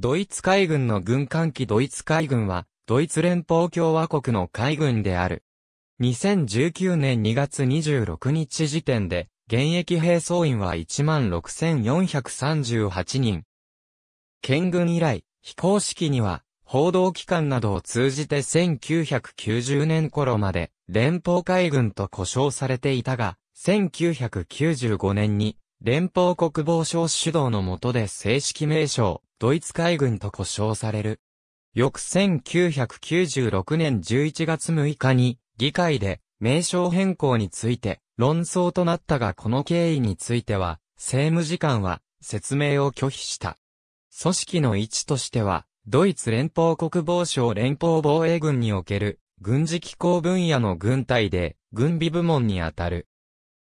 ドイツ海軍の軍艦機ドイツ海軍は、ドイツ連邦共和国の海軍である。2019年2月26日時点で、現役兵装員は16,438人。県軍以来、非公式には、報道機関などを通じて1990年頃まで、連邦海軍と呼称されていたが、1995年に、連邦国防省主導の下で正式名称、ドイツ海軍と呼称される。翌1996年11月6日に議会で名称変更について論争となったがこの経緯については政務次官は説明を拒否した。組織の位置としてはドイツ連邦国防省連邦防衛軍における軍事機構分野の軍隊で軍備部門にあたる。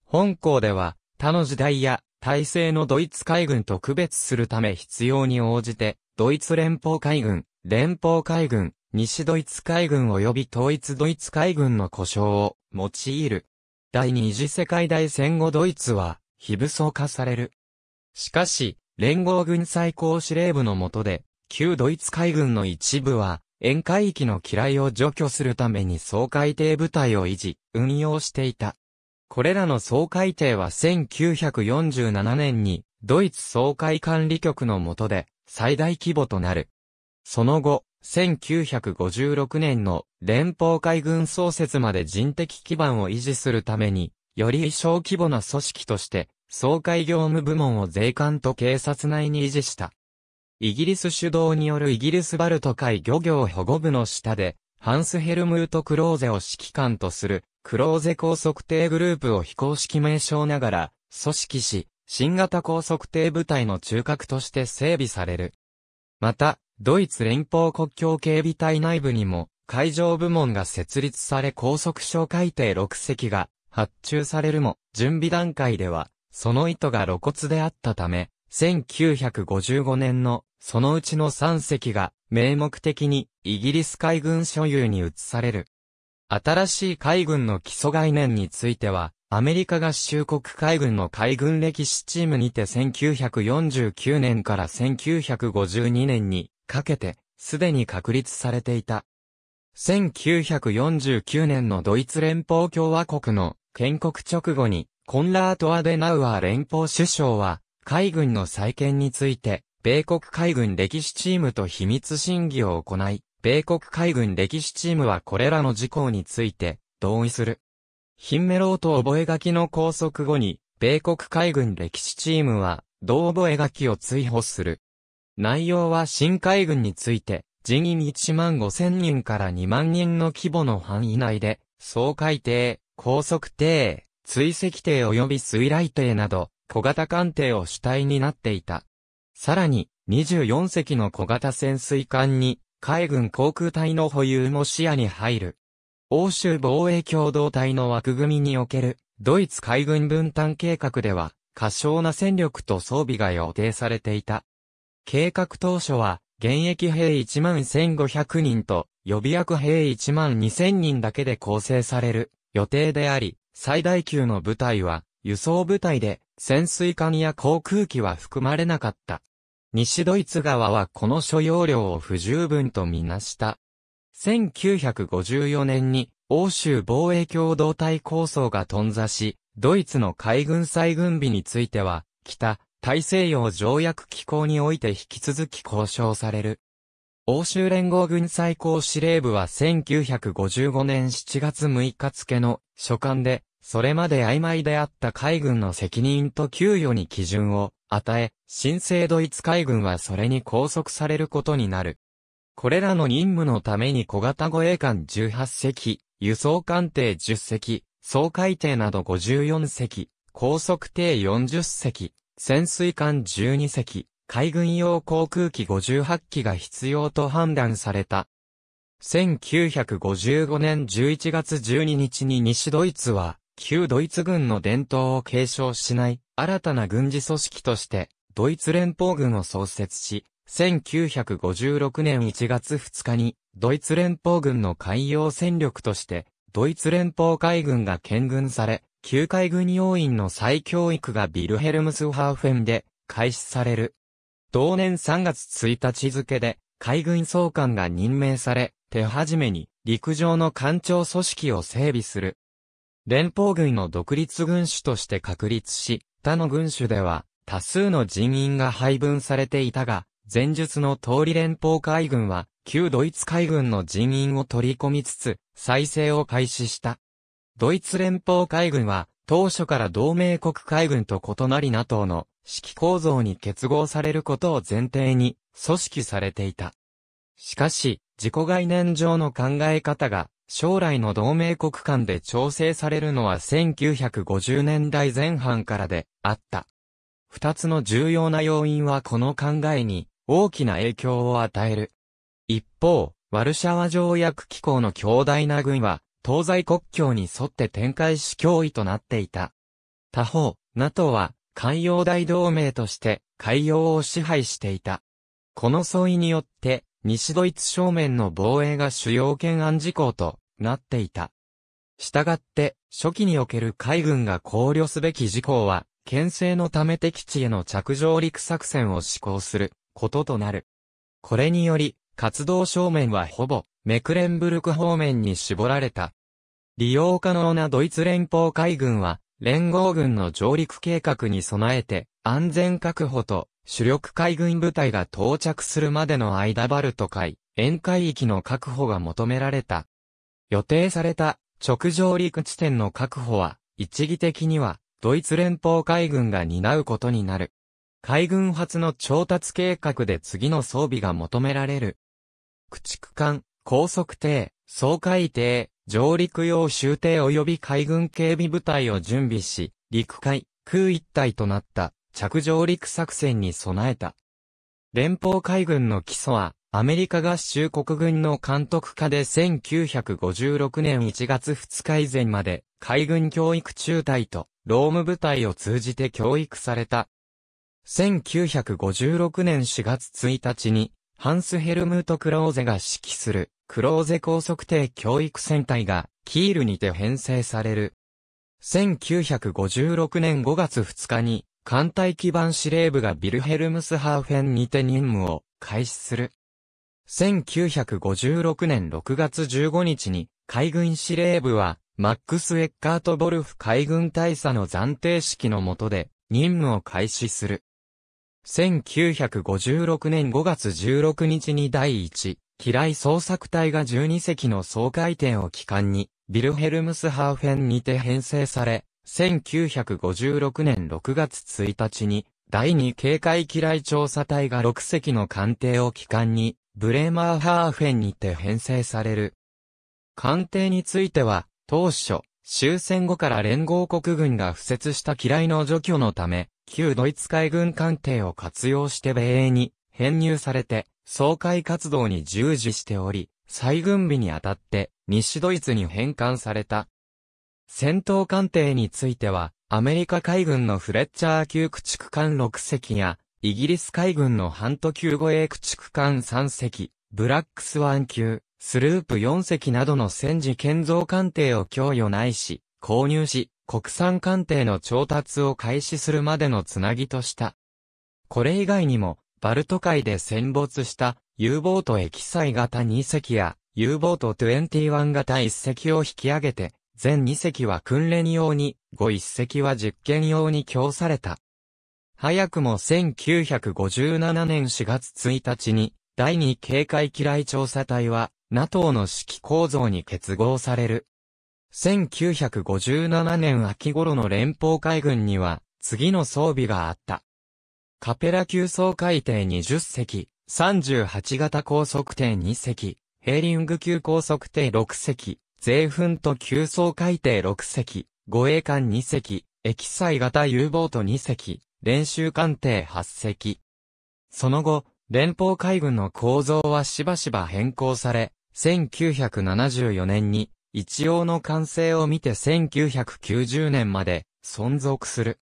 本校では他の時代や体制のドイツ海軍と区別するため必要に応じて、ドイツ連邦海軍、連邦海軍、西ドイツ海軍及び統一ドイツ海軍の故障を用いる。第二次世界大戦後ドイツは、非武装化される。しかし、連合軍最高司令部の下で、旧ドイツ海軍の一部は、沿海域の機雷を除去するために総海艇部隊を維持、運用していた。これらの総会定は1947年に、ドイツ総会管理局の下で、最大規模となる。その後、1956年の連邦海軍創設まで人的基盤を維持するために、より小規模な組織として、総会業務部門を税関と警察内に維持した。イギリス主導によるイギリスバルト海漁業保護部の下で、ハンス・ヘルムート・クローゼを指揮官とするクローゼ高測定グループを非公式名称ながら、組織し、新型高測定部隊の中核として整備される。また、ドイツ連邦国境警備隊内部にも、海上部門が設立され高速小海艇6隻が発注されるも、準備段階では、その意図が露骨であったため、1955年の、そのうちの3隻が、名目的に、イギリス海軍所有に移される。新しい海軍の基礎概念については、アメリカ合衆国海軍の海軍歴史チームにて1949年から1952年にかけて、すでに確立されていた。1949年のドイツ連邦共和国の建国直後に、コンラート・アデナウアー連邦首相は、海軍の再建について、米国海軍歴史チームと秘密審議を行い、米国海軍歴史チームはこれらの事項について同意する。ヒンメローと覚書の拘束後に、米国海軍歴史チームは、同覚書を追放する。内容は新海軍について、人員1万5千人から2万人の規模の範囲内で、総海艇、高速艇、追跡艇及び水雷艇など、小型艦艇を主体になっていた。さらに、24隻の小型潜水艦に、海軍航空隊の保有も視野に入る。欧州防衛共同体の枠組みにおける、ドイツ海軍分担計画では、過小な戦力と装備が予定されていた。計画当初は、現役兵1万1500人と、予備役兵1万2000人だけで構成される予定であり、最大級の部隊は、輸送部隊で、潜水艦や航空機は含まれなかった。西ドイツ側はこの所要量を不十分とみなした。1954年に欧州防衛共同体構想が頓挫し、ドイツの海軍再軍備については、北、大西洋条約機構において引き続き交渉される。欧州連合軍最高司令部は1955年7月6日付の書簡で、それまで曖昧であった海軍の責任と給与に基準を与え、新生ドイツ海軍はそれに拘束されることになる。これらの任務のために小型護衛艦18隻、輸送艦艇10隻、総海艇など54隻、高速艇40隻、潜水艦12隻、海軍用航空機58機が必要と判断された。1955年11月12日に西ドイツは、旧ドイツ軍の伝統を継承しない、新たな軍事組織として、ドイツ連邦軍を創設し、1956年1月2日に、ドイツ連邦軍の海洋戦力として、ドイツ連邦海軍が建軍され、旧海軍要員の再教育がビルヘルムスハーフェンで開始される。同年3月1日付で、海軍総監が任命され、手始めに陸上の艦長組織を整備する。連邦軍の独立軍種として確立し、他の軍種では、多数の人員が配分されていたが、前述の通り連邦海軍は、旧ドイツ海軍の人員を取り込みつつ、再生を開始した。ドイツ連邦海軍は、当初から同盟国海軍と異なり NATO の指揮構造に結合されることを前提に組織されていた。しかし、自己概念上の考え方が将来の同盟国間で調整されるのは1950年代前半からであった。二つの重要な要因はこの考えに大きな影響を与える。一方、ワルシャワ条約機構の強大な軍は、東西国境に沿って展開し脅威となっていた。他方、NATO は、海洋大同盟として海洋を支配していた。この相違によって、西ドイツ正面の防衛が主要懸案事項となっていた。したがって、初期における海軍が考慮すべき事項は、牽制のため敵地への着上陸作戦を施行することとなる。これにより、活動正面はほぼメクレンブルク方面に絞られた。利用可能なドイツ連邦海軍は、連合軍の上陸計画に備えて、安全確保と主力海軍部隊が到着するまでの間バルト海、沿海域の確保が求められた。予定された直上陸地点の確保は、一義的にはドイツ連邦海軍が担うことになる。海軍初の調達計画で次の装備が求められる。駆逐艦、高速艇、総海艇、上陸用終艇及び海軍警備部隊を準備し、陸海、空一体となった着上陸作戦に備えた。連邦海軍の基礎は、アメリカ合衆国軍の監督下で1956年1月2日以前まで海軍教育中隊とローム部隊を通じて教育された。1956年4月1日に、ハンス・ヘルムート・クローゼが指揮する、クローゼ高速艇教育戦隊が、キールにて編成される。1956年5月2日に、艦隊基盤司令部がビルヘルムスハーフェンにて任務を開始する。1956年6月15日に海軍司令部はマックス・エッカート・ボルフ海軍大佐の暫定式の下で任務を開始する。1956年5月16日に第1、機雷捜索隊が12隻の総回転を機関に、ビルヘルムスハーフェンにて編成され、1956年6月1日に、第2警戒機雷調査隊が6隻の艦艇を機関に、ブレーマーハーフェンにて編成される。艦艇については、当初、終戦後から連合国軍が付設した機雷の除去のため、旧ドイツ海軍艦艇を活用して米英に編入されて、総会活動に従事しており、再軍備にあたって西ドイツに返還された。戦闘艦艇については、アメリカ海軍のフレッチャー級駆逐艦6隻や、イギリス海軍のハント級護衛駆逐艦3隻、ブラックスワン級、スループ4隻などの戦時建造艦艇を供与ないし、購入し、国産艦艇の調達を開始するまでのつなぎとした。これ以外にも、バルト海で戦没した U ボート液載型2隻や U ボート21型1隻を引き上げて、全2隻は訓練用に、5 1隻は実験用に供された。早くも1957年4月1日に、第2警戒機雷調査隊は、NATO の指揮構造に結合される。1957年秋頃の連邦海軍には、次の装備があった。カペラ級走海艇20隻、38型高速艇2隻、ヘーリング級高速艇6隻、税粉と急走海艇6隻、護衛艦2隻、液載型 U ボート2隻、練習艦艇8隻。その後、連邦海軍の構造はしばしば変更され、1974年に、一応の完成を見て1990年まで存続する。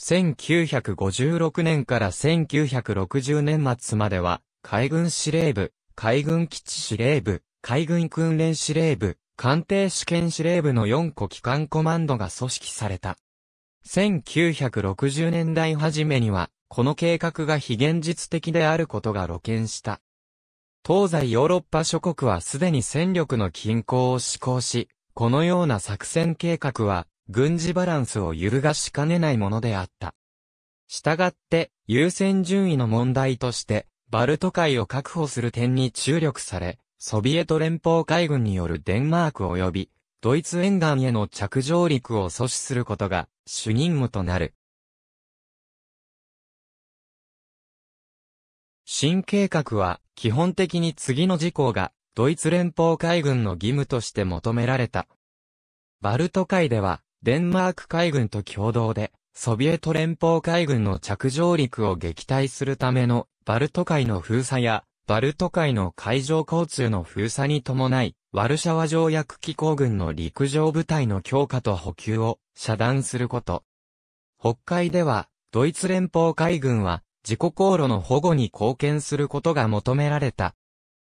1956年から1960年末までは、海軍司令部、海軍基地司令部、海軍訓練司令部、艦艇試験司令部の4個機関コマンドが組織された。1960年代初めには、この計画が非現実的であることが露見した。東西ヨーロッパ諸国はすでに戦力の均衡を施行し、このような作戦計画は、軍事バランスを揺るがしかねないものであった。したがって、優先順位の問題として、バルト海を確保する点に注力され、ソビエト連邦海軍によるデンマーク及び、ドイツ沿岸への着上陸を阻止することが主任務となる。新計画は基本的に次の事項が、ドイツ連邦海軍の義務として求められた。バルト海では、デンマーク海軍と共同で、ソビエト連邦海軍の着上陸を撃退するための、バルト海の封鎖や、バルト海の海上交通の封鎖に伴い、ワルシャワ条約機構軍の陸上部隊の強化と補給を遮断すること。北海では、ドイツ連邦海軍は、自己航路の保護に貢献することが求められた。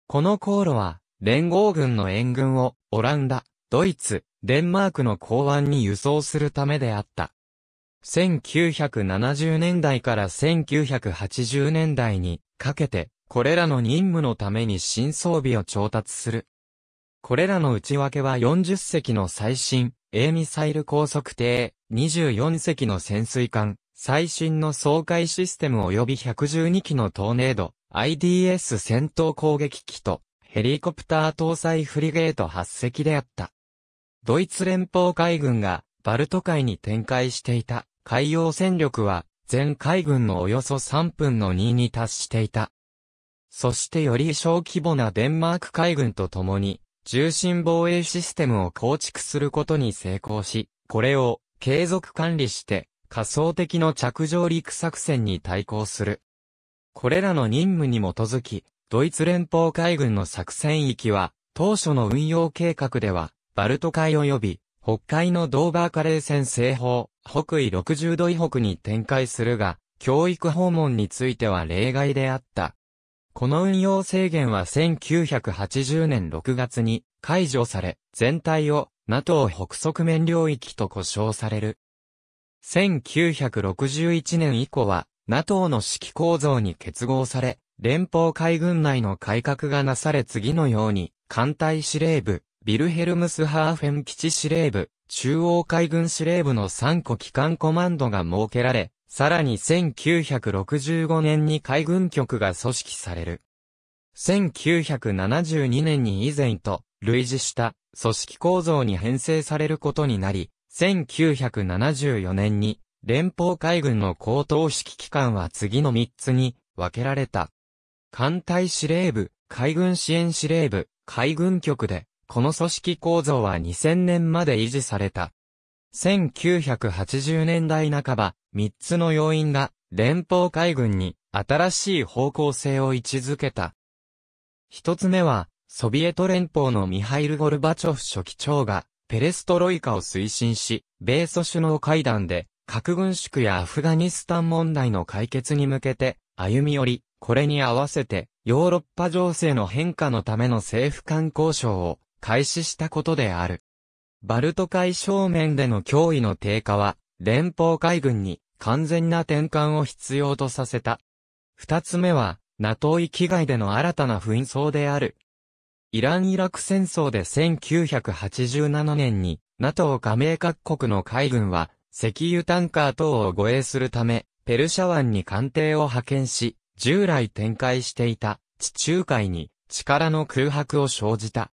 この航路は、連合軍の援軍を、オランダ、ドイツ、デンマークの港湾に輸送するためであった。1970年代から1980年代にかけて、これらの任務のために新装備を調達する。これらの内訳は40隻の最新、A ミサイル高速艇、24隻の潜水艦、最新の総海システム及び112機のトーネード、IDS 戦闘攻撃機と、ヘリコプター搭載フリゲート8隻であった。ドイツ連邦海軍が、バルト海に展開していた海洋戦力は、全海軍のおよそ3分の2に達していた。そしてより小規模なデンマーク海軍と共に、重心防衛システムを構築することに成功し、これを継続管理して、仮想的の着上陸作戦に対抗する。これらの任務に基づき、ドイツ連邦海軍の作戦域は、当初の運用計画では、バルト海及び、北海のドーバーカレー船西方、北緯60度以北に展開するが、教育訪問については例外であった。この運用制限は1980年6月に解除され、全体を NATO 北側面領域と呼称される。1961年以降は、NATO の指揮構造に結合され、連邦海軍内の改革がなされ次のように、艦隊司令部、ビルヘルムスハーフェン基地司令部、中央海軍司令部の3個機関コマンドが設けられ、さらに1965年に海軍局が組織される。1972年に以前と類似した組織構造に編成されることになり、1974年に、連邦海軍の高等指揮機関は次の3つに分けられた。艦隊司令部、海軍支援司令部、海軍局で、この組織構造は2000年まで維持された。1980年代半ば、3つの要因が連邦海軍に新しい方向性を位置づけた。一つ目は、ソビエト連邦のミハイル・ゴルバチョフ書記長がペレストロイカを推進し、米ソ首脳会談で、核軍縮やアフガニスタン問題の解決に向けて、歩み寄り、これに合わせて、ヨーロッパ情勢の変化のための政府間交渉を開始したことである。バルト海正面での脅威の低下は、連邦海軍に完全な転換を必要とさせた。二つ目は、NATO 域外での新たな紛争である、イラン・イラク戦争で1987年に NATO 加盟各国の海軍は石油タンカー等を護衛するためペルシャ湾に艦艇を派遣し従来展開していた地中海に力の空白を生じた。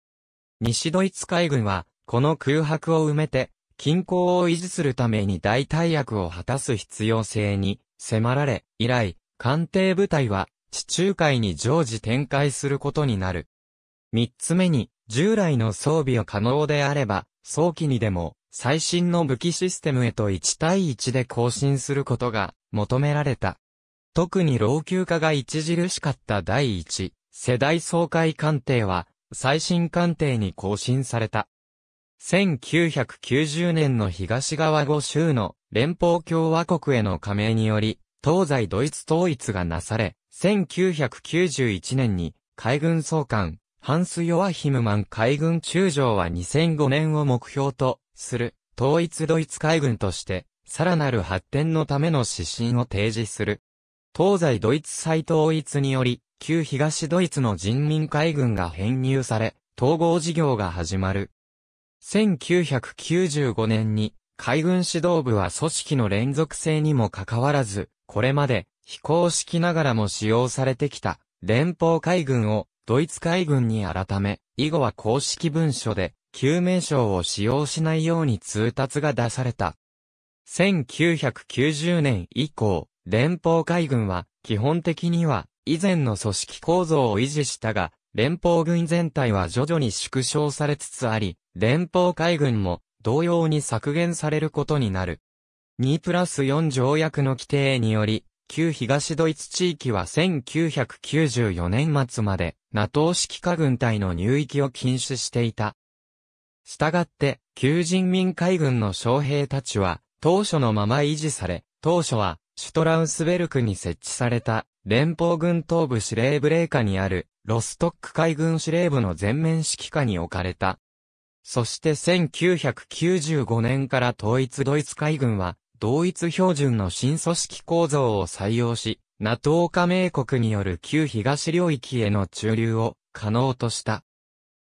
西ドイツ海軍はこの空白を埋めて均衡を維持するために代替役を果たす必要性に迫られ以来艦艇部隊は地中海に常時展開することになる。三つ目に、従来の装備を可能であれば、早期にでも、最新の武器システムへと1対1で更新することが求められた。特に老朽化が著しかった第1世代総会鑑定は最新鑑定に更新された。1990年の東側5州の連邦共和国への加盟により、東西ドイツ統一がなされ、1991年に海軍総監、ハンス・ヨアヒムマン海軍中将は2005年を目標とする統一ドイツ海軍としてさらなる発展のための指針を提示する。東西ドイツ再統一により旧東ドイツの人民海軍が編入され統合事業が始まる。1995年に海軍指導部は組織の連続性にもかかわらず、これまで非公式ながらも使用されてきた連邦海軍をドイツ海軍に改め、以後は公式文書で、救命称を使用しないように通達が出された。1990年以降、連邦海軍は、基本的には、以前の組織構造を維持したが、連邦軍全体は徐々に縮小されつつあり、連邦海軍も同様に削減されることになる。2プラス4条約の規定により、旧東ドイツ地域は1994年末まで NATO 指揮下軍隊の入域を禁止していた。したがって、旧人民海軍の将兵たちは、当初のまま維持され、当初は、シュトラウスベルクに設置された、連邦軍東部司令部霊下にある、ロストック海軍司令部の全面指揮下に置かれた。そして1995年から統一ドイツ海軍は、同一標準の新組織構造を採用し、NATO 加盟国による旧東領域への駐留を可能とした。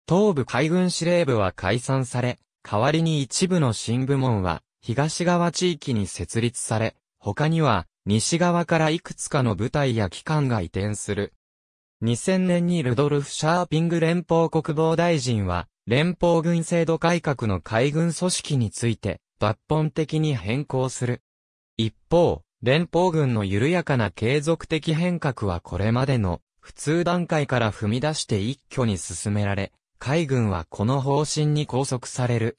東部海軍司令部は解散され、代わりに一部の新部門は東側地域に設立され、他には西側からいくつかの部隊や機関が移転する。2000年にルドルフ・シャーピング連邦国防大臣は、連邦軍制度改革の海軍組織について、抜本的に変更する。一方、連邦軍の緩やかな継続的変革はこれまでの普通段階から踏み出して一挙に進められ、海軍はこの方針に拘束される。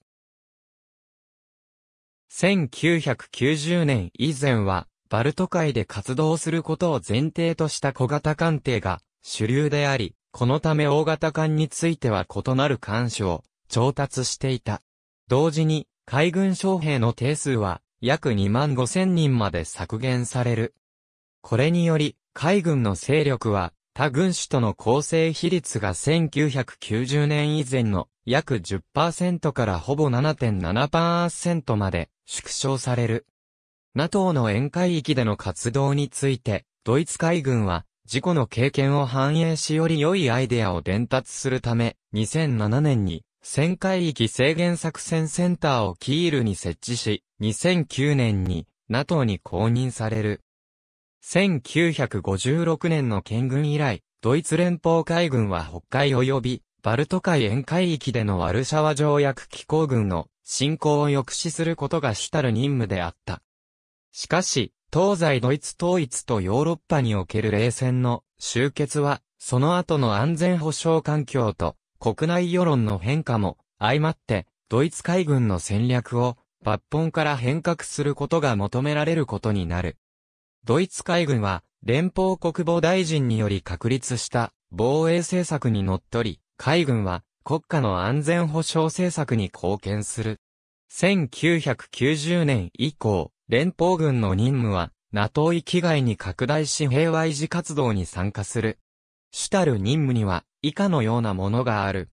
1990年以前は、バルト海で活動することを前提とした小型艦艇が主流であり、このため大型艦については異なる艦種を調達していた。同時に、海軍将兵の定数は約2万5千人まで削減される。これにより、海軍の勢力は他軍種との構成比率が1990年以前の約10%からほぼ7.7%まで縮小される。NATO の沿海域での活動について、ドイツ海軍は事故の経験を反映しより良いアイデアを伝達するため、2007年に戦海域制限作戦センターをキールに設置し、2009年に NATO に公認される。1956年の建軍以来、ドイツ連邦海軍は北海及びバルト海沿海域でのワルシャワ条約機構軍の侵攻を抑止することが主たる任務であった。しかし、東西ドイツ統一とヨーロッパにおける冷戦の終結は、その後の安全保障環境と国内世論の変化も相まって、ドイツ海軍の戦略を抜本から変革することが求められることになる。ドイツ海軍は、連邦国防大臣により確立した防衛政策にのっとり、海軍は国家の安全保障政策に貢献する。1990年以降、連邦軍の任務は、NATO 域外に拡大し平和維持活動に参加する主たる任務には、以下のようなものがある。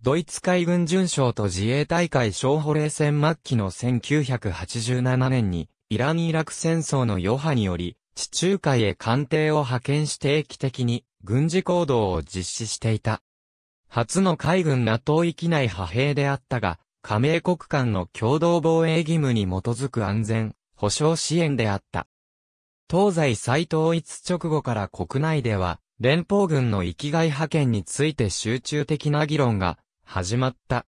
ドイツ海軍巡将と自衛隊海小保冷戦末期の1987年に、イラン・イラク戦争の余波により、地中海へ艦艇を派遣し定期的に軍事行動を実施していた。初の海軍 NATO 域内派兵であったが、加盟国間の共同防衛義務に基づく安全、保障支援であった。東西再統一直後から国内では、連邦軍の域外派遣について集中的な議論が始まった。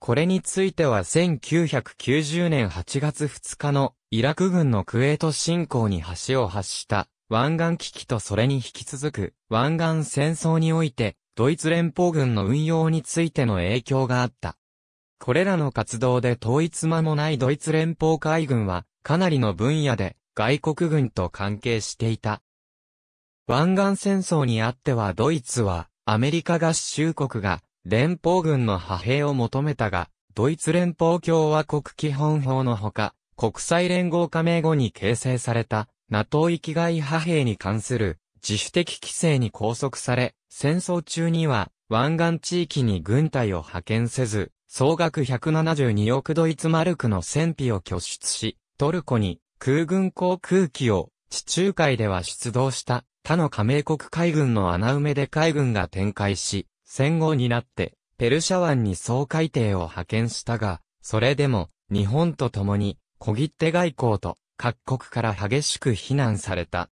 これについては1990年8月2日のイラク軍のクウェート侵攻に橋を発した湾岸危機とそれに引き続く湾岸戦争においてドイツ連邦軍の運用についての影響があった。これらの活動で統一間もないドイツ連邦海軍はかなりの分野で外国軍と関係していた。湾岸戦争にあってはドイツは、アメリカ合衆国が、連邦軍の派兵を求めたが、ドイツ連邦共和国基本法のほか、国際連合加盟後に形成された、NATO 域外派兵に関する自主的規制に拘束され、戦争中には湾岸地域に軍隊を派遣せず、総額172億ドイツマルクの戦費を拠出し、トルコに空軍航空機を地中海では出動した他の加盟国海軍の穴埋めで海軍が展開し、戦後になって、ペルシャ湾に総海艇を派遣したが、それでも、日本と共に、小切手外交と、各国から激しく非難された。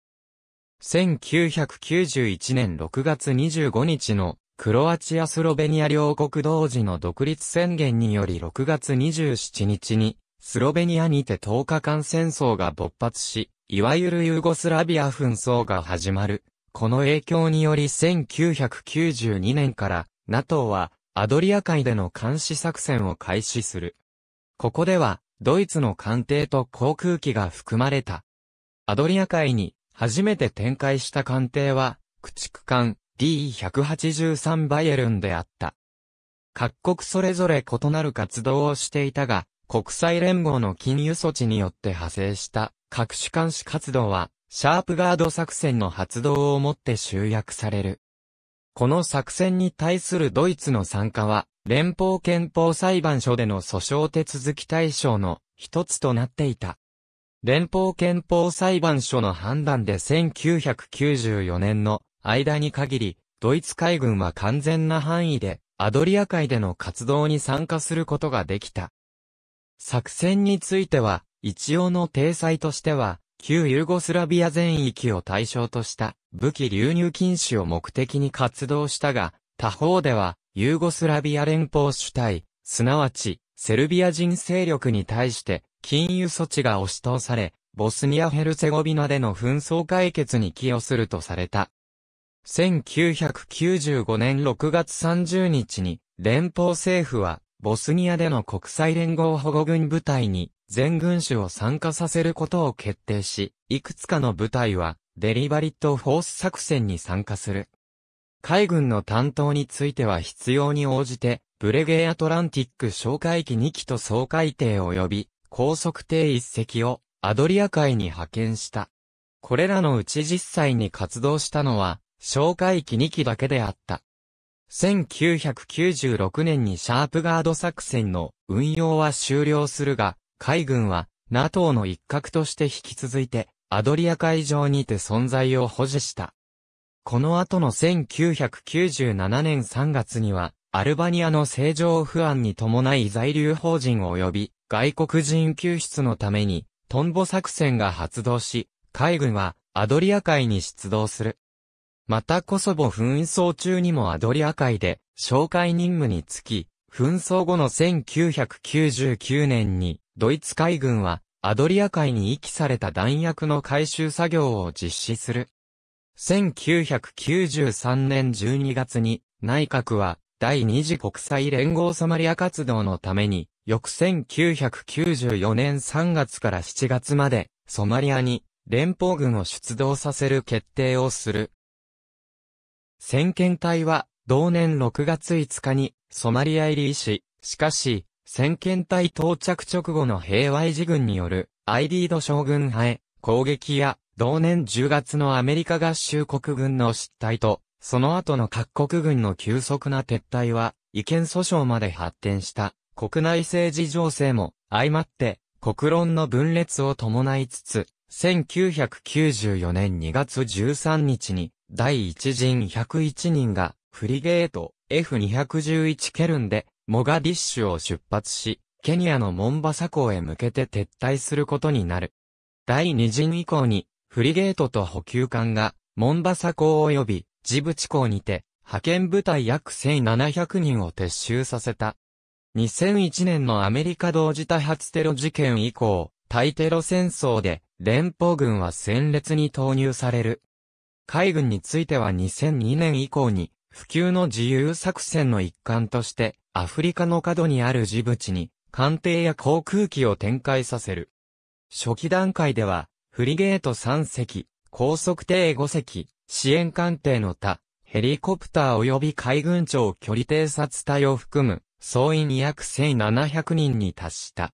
1991年6月25日の、クロアチア・スロベニア両国同時の独立宣言により6月27日に、スロベニアにて10日間戦争が勃発し、いわゆるユーゴスラビア紛争が始まる。この影響により1992年から NATO はアドリア海での監視作戦を開始する。ここではドイツの艦艇と航空機が含まれた。アドリア海に初めて展開した艦艇は駆逐艦 D183 バイエルンであった。各国それぞれ異なる活動をしていたが、国際連合の禁輸措置によって派生した各種監視活動は、シャープガード作戦の発動をもって集約される。この作戦に対するドイツの参加は、連邦憲法裁判所での訴訟手続き対象の一つとなっていた。連邦憲法裁判所の判断で1994年の間に限り、ドイツ海軍は完全な範囲でアドリア海での活動に参加することができた。作戦については、一応の体裁としては、旧ユーゴスラビア全域を対象とした武器流入禁止を目的に活動したが、他方では、ユーゴスラビア連邦主体、すなわち、セルビア人勢力に対して、禁輸措置が押し通され、ボスニア・ヘルツェゴビナでの紛争解決に寄与するとされた。1995年6月30日に、連邦政府は、ボスニアでの国際連合保護軍部隊に全軍種を参加させることを決定し、いくつかの部隊はデリバリットフォース作戦に参加する。海軍の担当については必要に応じて、ブレゲーアトランティック哨戒機2機と掃海艇及び高速艇1隻をアドリア海に派遣した。これらのうち実際に活動したのは、哨戒機2機だけであった。1996年にシャープガード作戦の運用は終了するが、海軍は NATO の一角として引き続いてアドリア海上にて存在を保持した。この後の1997年3月には、アルバニアの正常不安に伴い在留邦人及び外国人救出のためにトンボ作戦が発動し、海軍はアドリア海に出動する。またコソボ紛争中にもアドリア海で、紹介任務につき、紛争後の1999年に、ドイツ海軍は、アドリア海に遺棄された弾薬の回収作業を実施する。1993年12月に、内閣は、第二次国際連合ソマリア活動のために、翌1994年3月から7月まで、ソマリアに、連邦軍を出動させる決定をする。先遣隊は、同年6月5日に、ソマリア入りし、しかし、先遣隊到着直後の平和維持軍による、アイディード将軍派へ、攻撃や、同年10月のアメリカ合衆国軍の失態と、その後の各国軍の急速な撤退は、意見訴訟まで発展した国内政治情勢も相まって国論の分裂を伴いつつ、1994年2月13日に第1陣101人が、フリゲート F211 ケルンで、モガディッシュを出発し、ケニアのモンバサ港へ向けて撤退することになる。第2陣以降に、フリゲートと補給艦が、モンバサ港及び、ジブチ港にて、派遣部隊約1700人を撤収させた。2001年のアメリカ同時多発テロ事件以降、対テロ戦争で、連邦軍は戦列に投入される海軍については2002年以降に、普及の自由作戦の一環として、アフリカの角にあるジブチに、艦艇や航空機を展開させる。初期段階では、フリゲート3隻、高速艇5隻、支援艦艇の他、ヘリコプター及び海軍庁距離偵察隊を含む、総員約1700人に達した。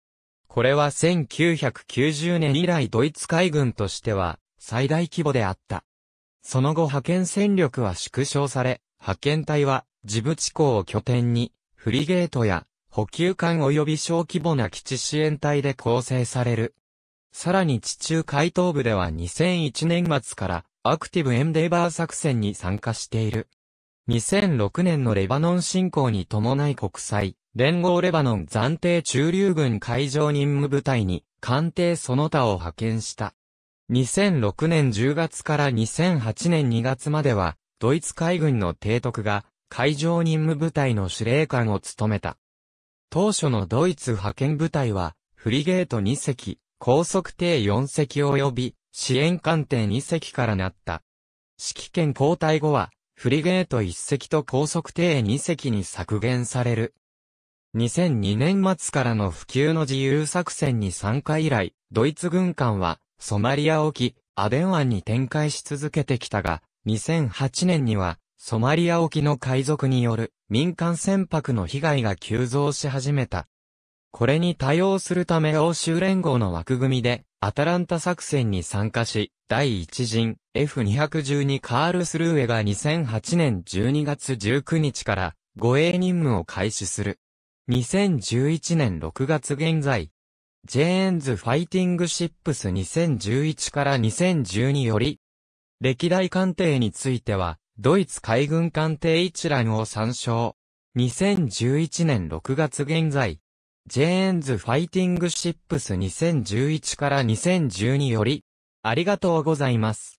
これは1990年以来ドイツ海軍としては、最大規模であった。その後派遣戦力は縮小され、派遣隊はジブチ港を拠点に、フリゲートや補給艦及び小規模な基地支援隊で構成される。さらに地中海東部では2001年末からアクティブエンデーバー作戦に参加している。2006年のレバノン侵攻に伴い国際、連合レバノン暫定駐留軍海上任務部隊に、艦艇その他を派遣した。2006年10月から2008年2月までは、ドイツ海軍の提督が、海上任務部隊の司令官を務めた。当初のドイツ派遣部隊は、フリゲート2隻、高速艇4隻及び、支援艦艇2隻からなった。指揮権交代後は、フリゲート1隻と高速艇2隻に削減される。2002年末からの普及の自由作戦に参加以来、ドイツ軍艦はソマリア沖、アデン湾に展開し続けてきたが、2008年には、ソマリア沖の海賊による民間船舶の被害が急増し始めた。これに対応するため欧州連合の枠組みで、アタランタ作戦に参加し、第1陣 F212 カールスルーエが2008年12月19日から護衛任務を開始する。2011年6月現在、ジェーンズ・ファイティング・シップス2011から2012より、歴代艦艇については、ドイツ海軍艦艇一覧を参照。2011年6月現在、ジェーンズ・ファイティング・シップス2011から2012より、ありがとうございます。